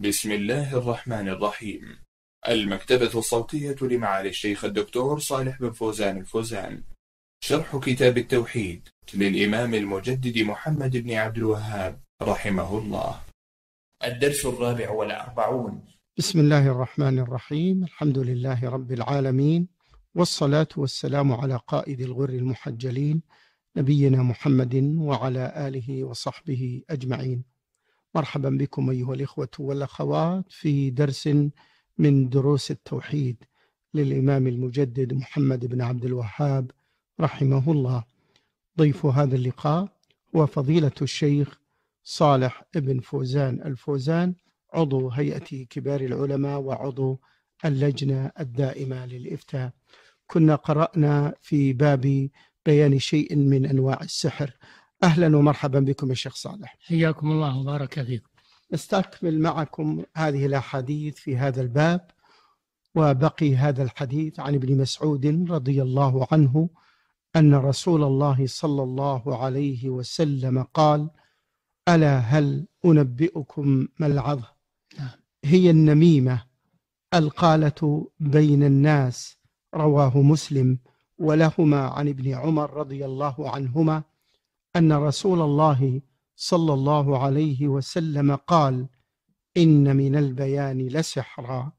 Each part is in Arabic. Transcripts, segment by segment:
بسم الله الرحمن الرحيم المكتبة الصوتية لمعالي الشيخ الدكتور صالح بن فوزان الفوزان شرح كتاب التوحيد للإمام المجدد محمد بن عبد الوهاب رحمه الله الدرس الرابع والأربعون بسم الله الرحمن الرحيم الحمد لله رب العالمين والصلاة والسلام على قائد الغر المحجلين نبينا محمد وعلى آله وصحبه أجمعين مرحبا بكم أيها الإخوة والأخوات في درس من دروس التوحيد للإمام المجدد محمد بن عبد الوهاب رحمه الله ضيف هذا اللقاء هو فضيلة الشيخ صالح بن فوزان الفوزان عضو هيئة كبار العلماء وعضو اللجنة الدائمة للإفتاء كنا قرأنا في باب بيان شيء من أنواع السحر أهلا ومرحبا بكم يا شيخ صالح حياكم الله وبارك فيكم نستكمل معكم هذه الأحاديث في هذا الباب وبقي هذا الحديث عن ابن مسعود رضي الله عنه أن رسول الله صلى الله عليه وسلم قال ألا هل أنبئكم ما العظة نعم. هي النميمة القالة بين الناس رواه مسلم ولهما عن ابن عمر رضي الله عنهما أن رسول الله صلى الله عليه وسلم قال إن من البيان لسحرا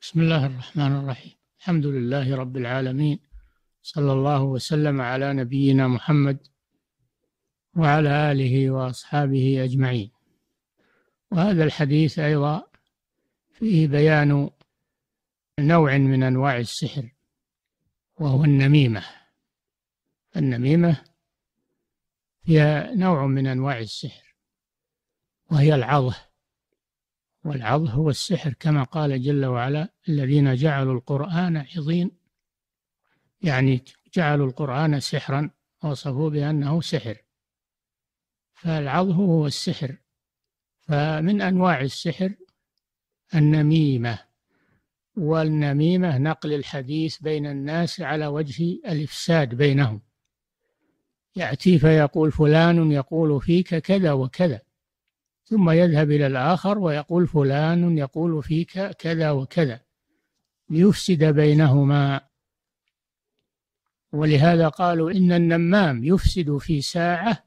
بسم الله الرحمن الرحيم الحمد لله رب العالمين صلى الله وسلم على نبينا محمد وعلى آله وأصحابه أجمعين وهذا الحديث أيضا فيه بيان نوع من أنواع السحر وهو النميمة النميمة هي نوع من أنواع السحر وهي العظة والعظ هو السحر كما قال جل وعلا الذين جعلوا القرآن عظيم يعني جعلوا القرآن سحرا وصفوا بأنه سحر فالعظ هو السحر فمن أنواع السحر النميمة والنميمة نقل الحديث بين الناس على وجه الإفساد بينهم يأتي فيقول فلان يقول فيك كذا وكذا ثم يذهب إلى الآخر ويقول فلان يقول فيك كذا وكذا ليفسد بينهما ولهذا قالوا إن النمام يفسد في ساعة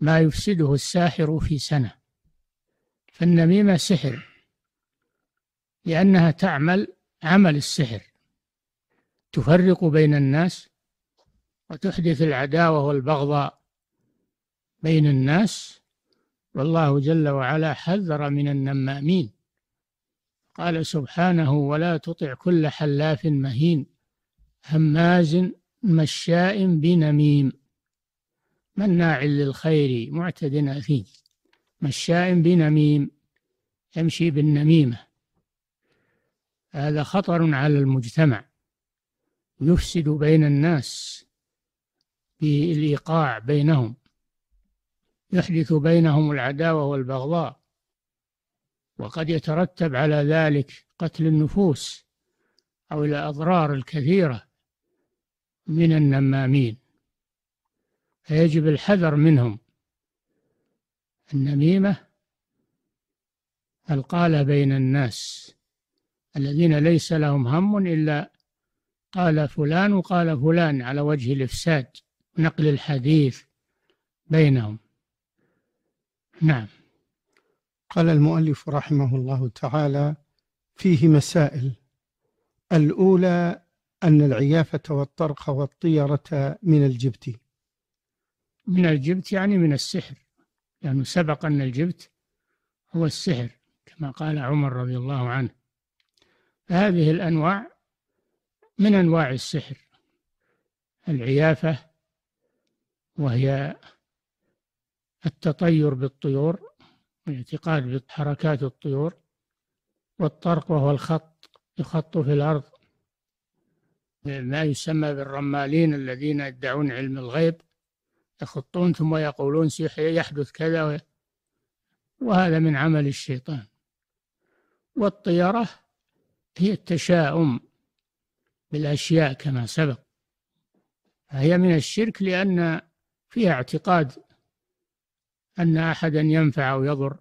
ما يفسده الساحر في سنة فالنميمة سحر لأنها تعمل عمل السحر تفرق بين الناس وتحدث العداوة والبغضاء بين الناس والله جل وعلا حذر من النمامين قال سبحانه ولا تطع كل حلاف مهين هماز مشاء بنميم مناع للخير معتد أثيم مشاء بنميم يمشي بالنميمة هذا خطر على المجتمع يفسد بين الناس بالإيقاع بينهم يحدث بينهم العداوة والبغضاء وقد يترتب على ذلك قتل النفوس أو الأضرار الكثيرة من النمامين فيجب الحذر منهم النميمة القالة بين الناس الذين ليس لهم هم إلا قال فلان وقال فلان على وجه الإفساد نقل الحديث بينهم نعم قال المؤلف رحمه الله تعالى فيه مسائل الأولى أن العيافة والطرق والطيرة من الجبت من الجبت يعني من السحر لأنه يعني سبق أن الجبت هو السحر كما قال عمر رضي الله عنه فهذه الأنواع من أنواع السحر العيافة وهي التطير بالطيور الاعتقاد بحركات الطيور والطرق وهو الخط يخط في الأرض ما يسمى بالرمالين الذين يدعون علم الغيب يخطون ثم يقولون يحدث كذا وهذا من عمل الشيطان والطيرة هي التشاؤم بالأشياء كما سبق هي من الشرك لأن فيها اعتقاد أن أحدا ينفع أو يضر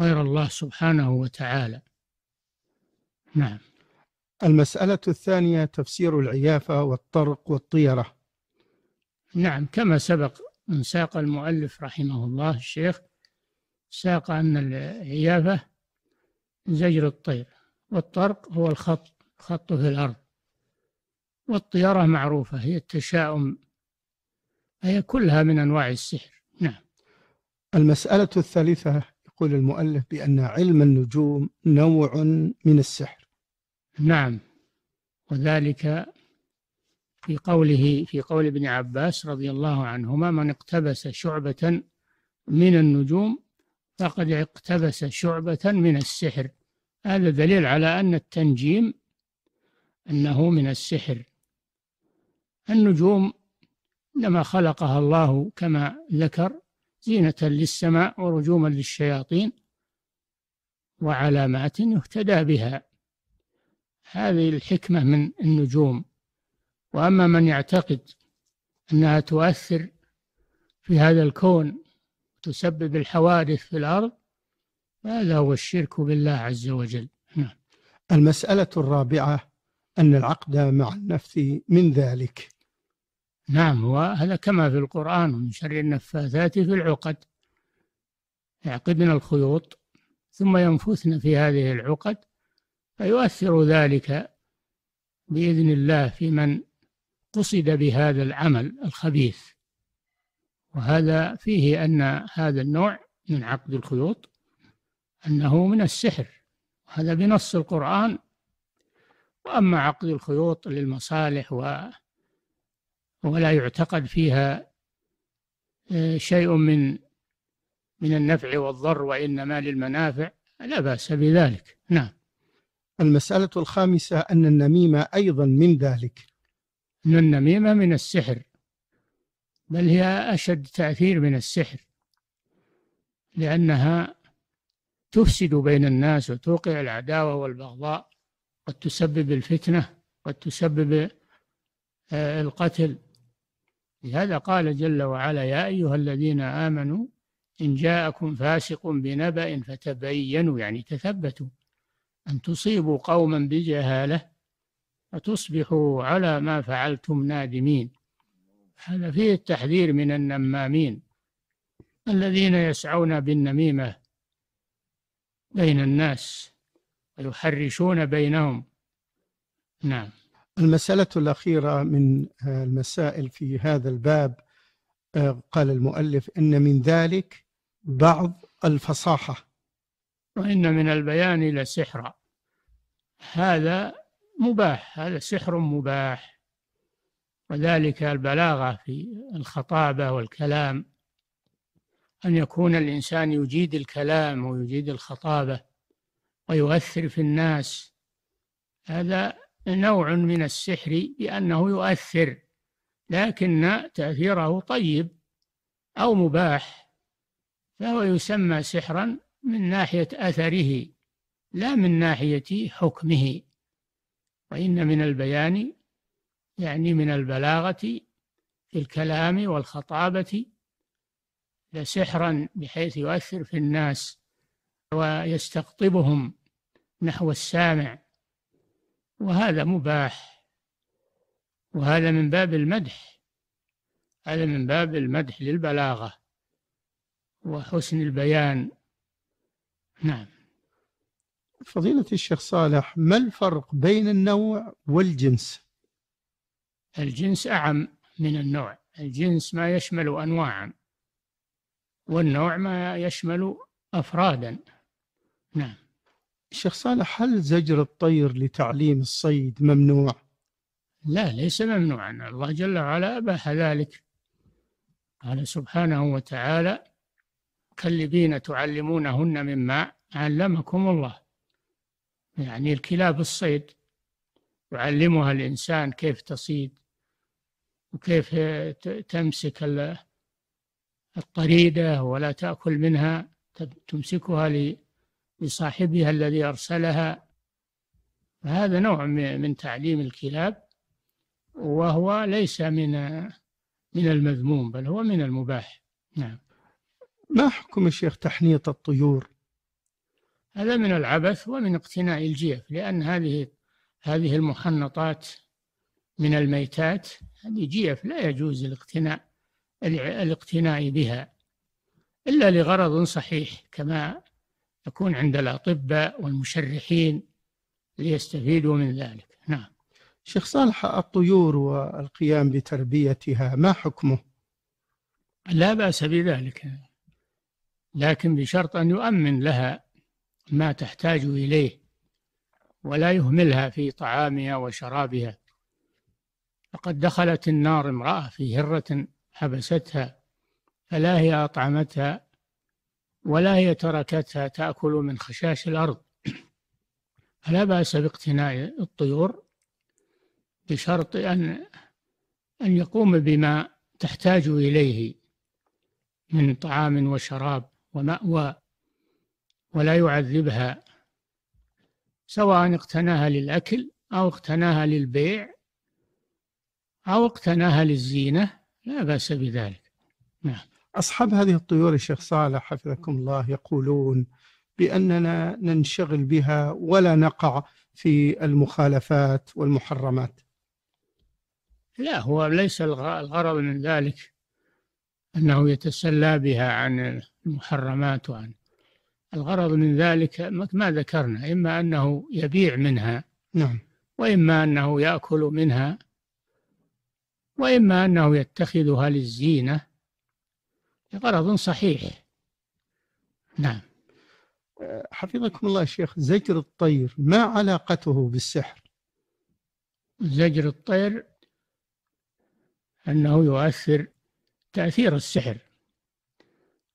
غير الله سبحانه وتعالى نعم المسألة الثانية تفسير العيافة والطرق والطيرة نعم كما سبق من ساق المؤلف رحمه الله الشيخ ساق أن العيافة زجر الطير والطرق هو الخط خطه في الأرض والطيرة معروفة هي التشاؤم هي كلها من أنواع السحر نعم المسألة الثالثة يقول المؤلف بأن علم النجوم نوع من السحر نعم وذلك في قوله في قول ابن عباس رضي الله عنهما من اقتبس شعبة من النجوم فقد اقتبس شعبة من السحر هذا دليل على أن التنجيم أنه من السحر النجوم إنما خلقها الله كما ذكر زينة للسماء ورجوما للشياطين وعلامات يهتدى بها هذه الحكمة من النجوم وأما من يعتقد أنها تؤثر في هذا الكون تسبب الحوادث في الأرض هذا هو الشرك بالله عز وجل نعم. المسألة الرابعة أن العقد مع النفس من ذلك نعم وهذا كما في القرآن من شر النفاثات في العقد يعقدن الخيوط ثم ينفثن في هذه العقد فيؤثر ذلك بإذن الله في من قصد بهذا العمل الخبيث وهذا فيه أن هذا النوع من عقد الخيوط أنه من السحر هذا بنص القرآن وأما عقد الخيوط للمصالح و ولا يعتقد فيها آه، شيء من من النفع والضر وإنما للمنافع لا بأس بذلك نعم المسألة الخامسة أن النميمة أيضا من ذلك أن النميمة من السحر بل هي أشد تأثير من السحر لأنها تفسد بين الناس وتوقع العداوة والبغضاء قد تسبب الفتنة قد تسبب آه، القتل لهذا قال جل وعلا يا أيها الذين آمنوا إن جاءكم فاسق بنبأ فتبينوا يعني تثبتوا أن تصيبوا قوما بجهالة فتصبحوا على ما فعلتم نادمين هذا فيه التحذير من النمامين الذين يسعون بالنميمة بين الناس ويحرشون بينهم نعم المسألة الأخيرة من آه، المسائل في هذا الباب آه، قال المؤلف إن من ذلك بعض الفصاحة وإن من البيان لسحرا هذا مباح هذا سحر مباح وذلك البلاغة في الخطابة والكلام أن يكون الإنسان يجيد الكلام ويجيد الخطابة ويؤثر في الناس هذا نوع من السحر بأنه يؤثر لكن تأثيره طيب أو مباح فهو يسمى سحرا من ناحية أثره لا من ناحية حكمه وإن من البيان يعني من البلاغة في الكلام والخطابة لسحرا بحيث يؤثر في الناس ويستقطبهم نحو السامع وهذا مباح وهذا من باب المدح هذا من باب المدح للبلاغة وحسن البيان نعم فضيلة الشيخ صالح ما الفرق بين النوع والجنس الجنس أعم من النوع الجنس ما يشمل أنواعا والنوع ما يشمل أفرادا نعم شيخ صالح هل زجر الطير لتعليم الصيد ممنوع؟ لا ليس ممنوعا الله جل وعلا أباح ذلك قال سبحانه وتعالى كلبين تعلمونهن مما علمكم الله يعني الكلاب الصيد يعلمها الإنسان كيف تصيد وكيف تمسك الطريدة ولا تأكل منها تمسكها لصاحبها الذي أرسلها هذا نوع من تعليم الكلاب وهو ليس من من المذموم بل هو من المباح نعم ما حكم الشيخ تحنيط الطيور هذا من العبث ومن اقتناء الجيف لأن هذه هذه المحنطات من الميتات هذه جيف لا يجوز الاقتناء الاقتناء بها إلا لغرض صحيح كما يكون عند الأطباء والمشرحين ليستفيدوا من ذلك نعم شيخ صالح الطيور والقيام بتربيتها ما حكمه؟ لا بأس بذلك لكن بشرط أن يؤمن لها ما تحتاج إليه ولا يهملها في طعامها وشرابها فقد دخلت النار امرأة في هرة حبستها فلا هي أطعمتها ولا هي تركتها تأكل من خشاش الأرض فلا بأس باقتناء الطيور بشرط أن أن يقوم بما تحتاج إليه من طعام وشراب ومأوى ولا يعذبها سواء اقتناها للأكل أو اقتناها للبيع أو اقتناها للزينة لا بأس بذلك نعم أصحاب هذه الطيور الشيخ صالح حفظكم الله يقولون بأننا ننشغل بها ولا نقع في المخالفات والمحرمات لا هو ليس الغرض من ذلك أنه يتسلى بها عن المحرمات وعن الغرض من ذلك ما ذكرنا إما أنه يبيع منها نعم وإما أنه يأكل منها وإما أنه يتخذها للزينة لغرض صحيح نعم أه، حفظكم الله شيخ زجر الطير ما علاقته بالسحر زجر الطير أنه يؤثر تأثير السحر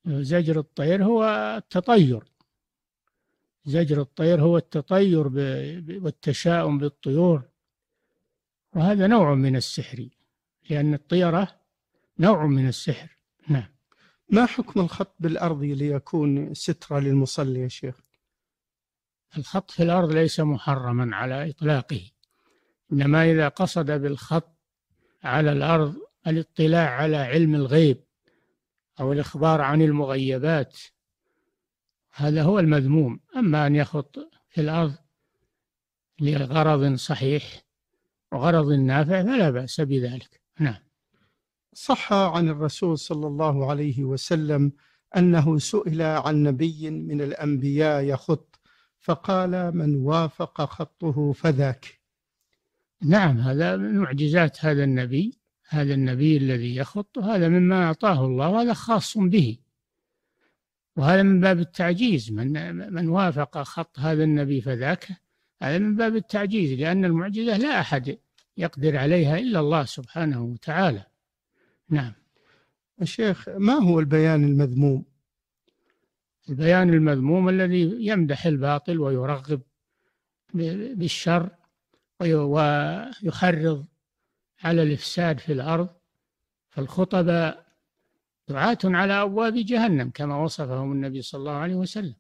زجر الطير هو التطير زجر الطير هو التطير والتشاؤم بالطيور وهذا نوع من السحر لأن الطيرة نوع من السحر نعم ما حكم الخط بالأرض ليكون سترة للمصلي يا شيخ الخط في الأرض ليس محرما على إطلاقه إنما إذا قصد بالخط على الأرض الاطلاع على علم الغيب أو الإخبار عن المغيبات هذا هو المذموم أما أن يخط في الأرض لغرض صحيح وغرض نافع فلا بأس بذلك نعم صح عن الرسول صلى الله عليه وسلم أنه سئل عن نبي من الأنبياء يخط فقال من وافق خطه فذاك نعم هذا من معجزات هذا النبي هذا النبي الذي يخط هذا مما أعطاه الله وهذا خاص به وهذا من باب التعجيز من من وافق خط هذا النبي فذاك هذا من باب التعجيز لأن المعجزة لا أحد يقدر عليها إلا الله سبحانه وتعالى نعم الشيخ ما هو البيان المذموم البيان المذموم الذي يمدح الباطل ويرغب بالشر ويحرض على الإفساد في الأرض فالخطبة دعاة على أبواب جهنم كما وصفهم النبي صلى الله عليه وسلم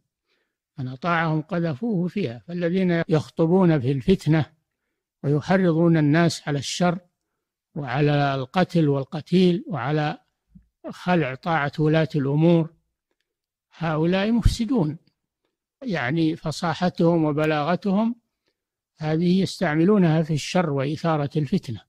من أطاعهم قذفوه فيها فالذين يخطبون في الفتنة ويحرضون الناس على الشر وعلى القتل والقتيل وعلى خلع طاعة ولاة الأمور هؤلاء مفسدون يعني فصاحتهم وبلاغتهم هذه يستعملونها في الشر وإثارة الفتنة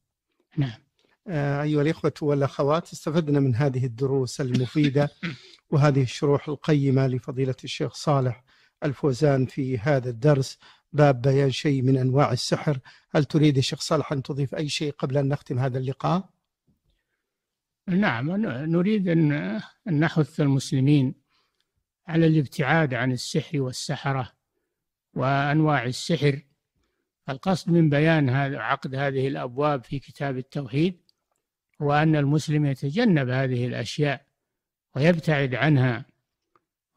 نعم آه، أيها الإخوة والأخوات استفدنا من هذه الدروس المفيدة وهذه الشروح القيمة لفضيلة الشيخ صالح الفوزان في هذا الدرس باب بيان شيء من أنواع السحر هل تريد الشيخ صالح أن تضيف أي شيء قبل أن نختم هذا اللقاء؟ نعم نريد أن نحث المسلمين على الابتعاد عن السحر والسحرة وأنواع السحر القصد من بيان هذا عقد هذه الأبواب في كتاب التوحيد هو أن المسلم يتجنب هذه الأشياء ويبتعد عنها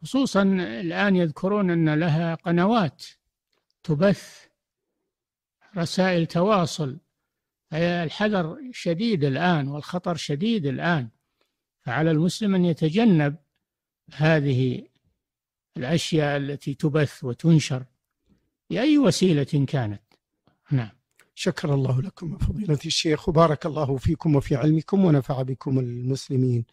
خصوصا الآن يذكرون أن لها قنوات تبث رسائل تواصل الحذر شديد الآن والخطر شديد الآن فعلى المسلم أن يتجنب هذه الأشياء التي تبث وتنشر بأي وسيلة كانت نعم شكر الله لكم فضيلة الشيخ وبارك الله فيكم وفي علمكم ونفع بكم المسلمين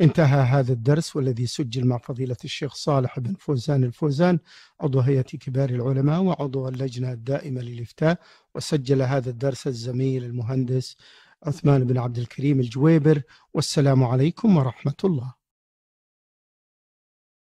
انتهى هذا الدرس والذي سجل مع فضيلة الشيخ صالح بن فوزان الفوزان عضو هيئة كبار العلماء وعضو اللجنة الدائمة للإفتاء وسجل هذا الدرس الزميل المهندس عثمان بن عبد الكريم الجويبر والسلام عليكم ورحمة الله